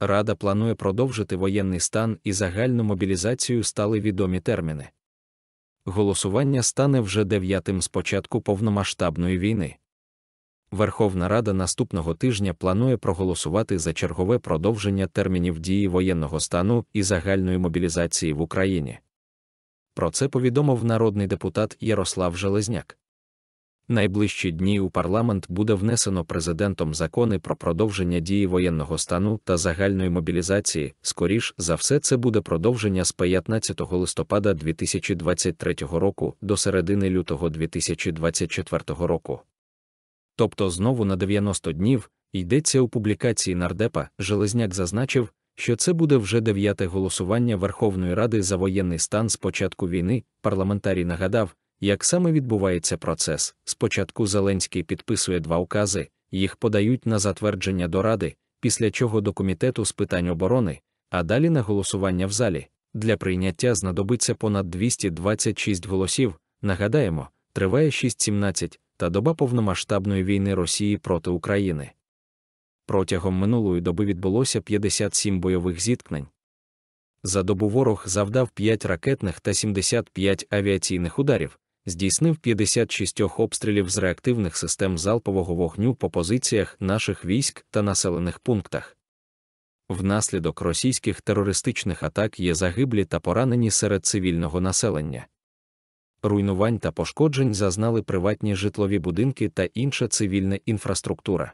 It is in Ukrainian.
Рада планує продовжити воєнний стан і загальну мобілізацію стали відомі терміни. Голосування стане вже дев'ятим з початку повномасштабної війни. Верховна Рада наступного тижня планує проголосувати за чергове продовження термінів дії воєнного стану і загальної мобілізації в Україні. Про це повідомив народний депутат Ярослав Железняк найближчі дні у парламент буде внесено президентом закони про продовження дії воєнного стану та загальної мобілізації. Скоріш за все, це буде продовження з 15 листопада 2023 року до середини лютого 2024 року. Тобто знову на 90 днів йдеться у публікації нардепа, Железняк зазначив, що це буде вже дев'яте голосування Верховної Ради за воєнний стан з початку війни. Парламентарій нагадав, як саме відбувається процес. Спочатку Зеленський підписує два укази, їх подають на затвердження до Ради, після чого до комітету з питань оборони, а далі на голосування в залі. Для прийняття знадобиться понад 226 голосів. Нагадаємо, триває 6-17 та доба повномасштабної війни Росії проти України. Протягом минулої доби відбулося 57 бойових зіткнень. За добу ворог завдав 5 ракетних та 75 авіаційних ударів, здійснив 56 обстрілів з реактивних систем залпового вогню по позиціях наших військ та населених пунктах. Внаслідок російських терористичних атак є загиблі та поранені серед цивільного населення. Руйнувань та пошкоджень зазнали приватні житлові будинки та інша цивільна інфраструктура.